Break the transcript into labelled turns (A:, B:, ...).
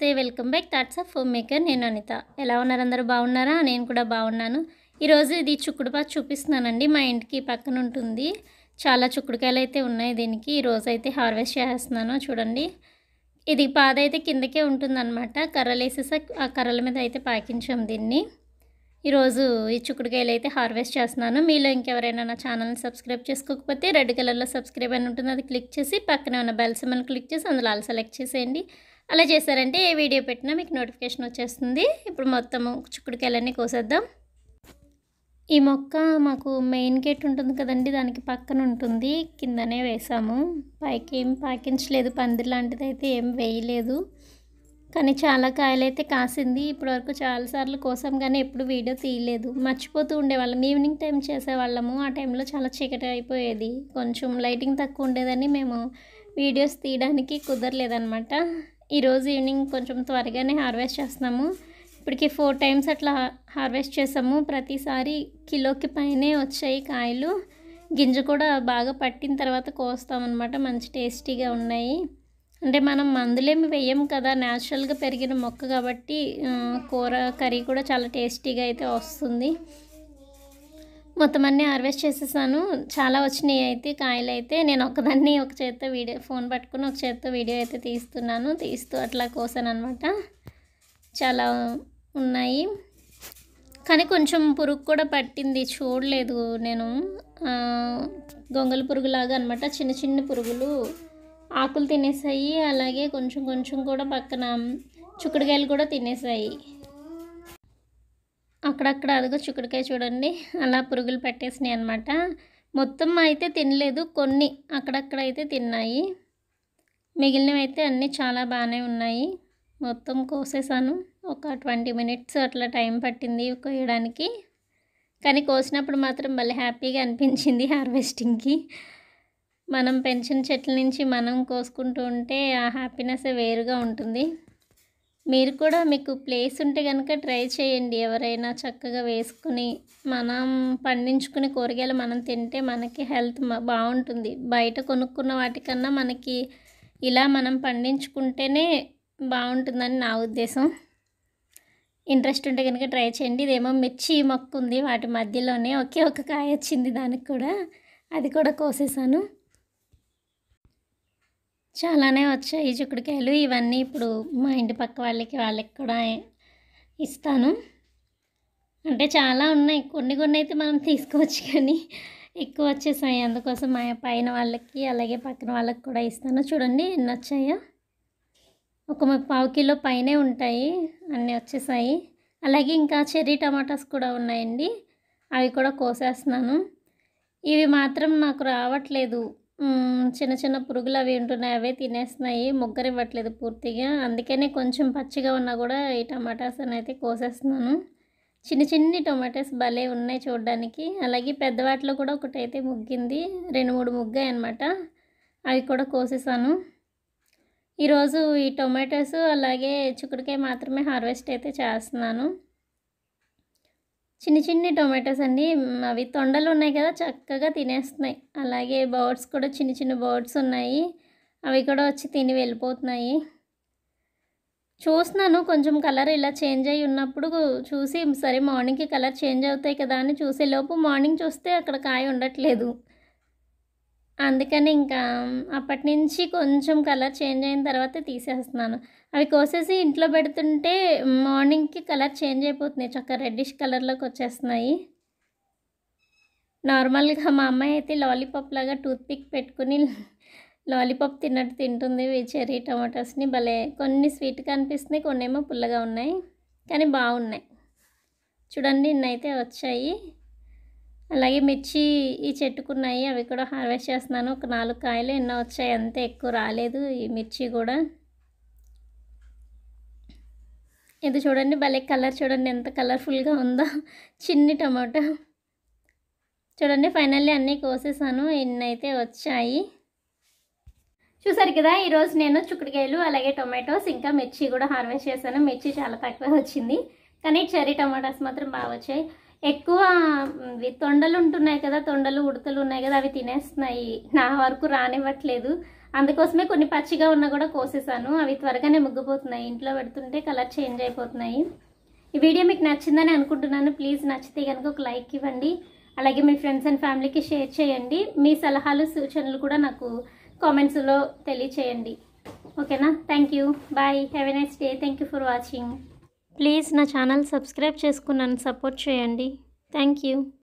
A: నమస్తే welcome back thoughts of home maker నేను అనిత ఎలా ఉన్నారు అందరూ బాగున్నారా నేను కూడా బాగున్నాను ఈరోజు ఇది చుక్కుడుపాకు చూపిస్తున్నానండి మా ఇంటికి పక్కన ఉంటుంది చాలా చుక్కుడుకాయలు అయితే ఉన్నాయి దీనికి ఈరోజు అయితే హార్వెస్ట్ చేస్తున్నాను చూడండి ఇది పాద అయితే కిందకే ఉంటుందన్నమాట కర్రలు వేసేసా ఆ కర్రల మీద అయితే పాకించాం దీన్ని ఈరోజు ఈ చుక్కుడుకాయలు అయితే హార్వెస్ట్ చేస్తున్నాను మీలో ఇంకెవరైనా నా ఛానల్ని సబ్స్క్రైబ్ చేసుకోకపోతే రెడ్ కలర్లో సబ్స్క్రైబ్ అని ఉంటుంది అది క్లిక్ చేసి పక్కనే ఉన్న బెల్ క్లిక్ చేసి అందులో అలా సెలెక్ట్ చేసేయండి అలా చేశారంటే ఏ వీడియో పెట్టినా మీకు నోటిఫికేషన్ వచ్చేస్తుంది ఇప్పుడు మొత్తము చిక్కుడుకాయలన్నీ కోసేద్దాం ఈ మొక్క మాకు మెయిన్ గేట్ ఉంటుంది కదండి దానికి పక్కన ఉంటుంది కిందనే వేసాము పైకి ఏం పాకించలేదు పందిరి లాంటిది అయితే ఏం వేయలేదు కానీ చాలా కాయలైతే కాసింది ఇప్పటివరకు చాలాసార్లు కోసాం కానీ ఎప్పుడు వీడియో తీయలేదు మర్చిపోతూ ఉండేవాళ్ళం ఈవినింగ్ టైం చేసేవాళ్ళము ఆ టైంలో చాలా చీకటి అయిపోయేది కొంచెం లైటింగ్ తక్కువ ఉండేదని మేము వీడియోస్ తీయడానికి కుదరలేదనమాట ఈరోజు ఈవినింగ్ కొంచెం త్వరగానే హార్వెస్ట్ చేస్తున్నాము ఇప్పటికి ఫోర్ టైమ్స్ అట్లా హార్వెస్ట్ చేసాము ప్రతిసారి కిలోకి పైనే వచ్చాయి కాయలు గింజ కూడా బాగా పట్టిన తర్వాత కోస్తామన్నమాట మంచి టేస్టీగా ఉన్నాయి అంటే మనం మందులేమి వేయం కదా న్యాచురల్గా పెరిగిన మొక్క కాబట్టి కూర కర్రీ కూడా చాలా టేస్టీగా అయితే వస్తుంది మొత్తం అన్నీ హార్వెస్ట్ చేసేసాను చాలా వచ్చినాయి అయితే కాయలు అయితే నేను ఒకదాన్ని ఒక చేత్తో వీడియో ఫోన్ పట్టుకుని ఒక చేత్తో వీడియో అయితే తీస్తున్నాను తీస్తూ అట్లా కోసాను అనమాట చాలా ఉన్నాయి కానీ కొంచెం పురుగు కూడా పట్టింది చూడలేదు నేను గొంగళ పురుగులాగా అనమాట చిన్న చిన్న పురుగులు ఆకులు తినేసాయి అలాగే కొంచెం కొంచెం కూడా పక్కన చుక్కడికాయలు కూడా తినేసాయి అక్కడక్కడ అదిగో చిక్కుడుకాయ చూడండి అలా పురుగులు పట్టేసినాయి అనమాట మొత్తం అయితే తినలేదు కొన్ని అక్కడక్కడ అయితే తిన్నాయి మిగిలినవి అయితే అన్నీ చాలా బాగానే ఉన్నాయి మొత్తం కోసేసాను ఒక ట్వంటీ మినిట్స్ అట్లా టైం పట్టింది కోయడానికి కానీ కోసినప్పుడు మాత్రం మళ్ళీ హ్యాపీగా అనిపించింది హార్వెస్టింగ్కి మనం పెంచిన చెట్ల నుంచి మనం కోసుకుంటూ ఉంటే ఆ హ్యాపీనెస్ వేరుగా ఉంటుంది మీరు కూడా మీకు ప్లేస్ ఉంటే కనుక ట్రై చేయండి ఎవరైనా చక్కగా వేసుకుని మనం పండించుకునే కూరగాయలు మనం తింటే మనకి హెల్త్ బాగుంటుంది బయట కొనుక్కున్న వాటికన్నా మనకి ఇలా మనం పండించుకుంటేనే బాగుంటుందని నా ఉద్దేశం ఇంట్రెస్ట్ ఉంటే కనుక ట్రై చేయండి ఇదేమో మిర్చి మొక్క ఉంది వాటి మధ్యలోనే ఒకే ఒక కాయ వచ్చింది దానికి కూడా అది కూడా కోసేసాను చాలానే వచ్చాయి చిక్కుడుకాయలు ఇవన్నీ ఇప్పుడు మా ఇంటి పక్క వాళ్ళకి వాళ్ళకి కూడా ఇస్తాను అంటే చాలా ఉన్నాయి కొన్ని కొన్ని అయితే మనం తీసుకోవచ్చు కానీ ఎక్కువ వచ్చేసాయి అందుకోసం మా పైన వాళ్ళకి అలాగే పక్కన వాళ్ళకి కూడా ఇస్తాను చూడండి ఎన్ని వచ్చాయో ఒక పావు కిలో పైనే ఉంటాయి అన్నీ వచ్చేసాయి అలాగే ఇంకా చెర్రీ టమాటాస్ కూడా ఉన్నాయండి అవి కూడా కోసేస్తున్నాను ఇవి మాత్రం నాకు రావట్లేదు చిన్న చిన్న పురుగులు అవి ఉంటున్నాయి అవే తినేస్తున్నాయి ఇవ్వట్లేదు పూర్తిగా అందుకనే కొంచెం పచ్చిగా ఉన్నా కూడా ఈ టమాటాస్ అని అయితే కోసేస్తున్నాను చిన్న చిన్ని టొమాటోస్ భలే ఉన్నాయి చూడడానికి అలాగే పెద్ద వాటిలో కూడా ఒకటైతే ముగ్గింది రెండు మూడు ముగ్గాయి అనమాట అవి కూడా కోసేసాను ఈరోజు ఈ టొమాటోస్ అలాగే చిక్కుడుకాయ మాత్రమే హార్వెస్ట్ అయితే చేస్తున్నాను చిన్ని చిన్ని టొమాటోస్ అండి అవి తొండలు ఉన్నాయి కదా చక్కగా తినేస్తున్నాయి అలాగే బర్డ్స్ కూడా చిన్న చిన్న బర్డ్స్ ఉన్నాయి అవి కూడా వచ్చి తిని వెళ్ళిపోతున్నాయి చూస్తున్నాను కొంచెం కలర్ ఇలా చేంజ్ అయి ఉన్నప్పుడు చూసి సరే మార్నింగ్కి కలర్ చేంజ్ అవుతాయి కదా అని చూసేలోపు మార్నింగ్ చూస్తే అక్కడ కాయ ఉండట్లేదు అందుకని ఇంకా అప్పటి నుంచి కొంచెం కలర్ చేంజ్ అయిన తర్వాత తీసేస్తున్నాను అవి కోసేసి ఇంట్లో పెడుతుంటే మార్నింగ్కి కలర్ చేంజ్ అయిపోతున్నాయి చక్క రెడ్డిష్ కలర్లోకి వచ్చేస్తున్నాయి నార్మల్గా మా అమ్మాయి అయితే లాలీపాప్ లాగా టూత్పిక్ పెట్టుకుని లాలీపాప్ తిన్నట్టు తింటుంది చెర్రీ టమాటోస్ని భలే కొన్ని స్వీట్గా అనిపిస్తున్నాయి కొన్ని ఏమో పుల్లగా ఉన్నాయి కానీ బాగున్నాయి చూడండి ఇన్నైతే వచ్చాయి అలాగే మిర్చి ఈ చెట్టుకున్నాయి అవి కూడా హార్వెస్ట్ చేస్తున్నాను ఒక నాలుగు కాయలు ఎన్నో వచ్చాయి అంతే ఎక్కువ రాలేదు ఈ మిర్చి కూడా ఇది చూడండి భలే కలర్ చూడండి ఎంత కలర్ఫుల్గా ఉందో చిన్ని టమాటా చూడండి ఫైనల్లీ అన్నీ కోసేసాను ఎన్నైతే వచ్చాయి చూసారు కదా ఈరోజు నేను చుక్కడికాయలు అలాగే టొమాటోస్ ఇంకా మిర్చి కూడా హార్వెస్ట్ చేశాను మిర్చి చాలా తక్కువ వచ్చింది కానీ చెర్రీ టమాటాస్ మాత్రం బాగా వచ్చాయి ఎక్కువ తొండలు ఉంటున్నాయి కదా తొండలు ఉడతలు ఉన్నాయి కదా అవి తినేస్తున్నాయి నా వరకు రానివ్వట్లేదు అందుకోసమే కొన్ని పచ్చిగా ఉన్నా కూడా కోసేసాను అవి త్వరగానే ముగ్గిపోతున్నాయి ఇంట్లో పెడుతుంటే కలర్ చేంజ్ అయిపోతున్నాయి ఈ వీడియో మీకు నచ్చిందని అనుకుంటున్నాను ప్లీజ్ నచ్చితే కనుక ఒక లైక్ ఇవ్వండి అలాగే మీ ఫ్రెండ్స్ అండ్ ఫ్యామిలీకి షేర్ చేయండి మీ సలహాలు సూచనలు కూడా నాకు కామెంట్స్లో తెలియచేయండి ఓకేనా thank you bye have a nice day thank you for watching please నా ఛానల్ సబ్స్క్రైబ్ చేసుకున్నాను సపోర్ట్ చేయండి థ్యాంక్ యూ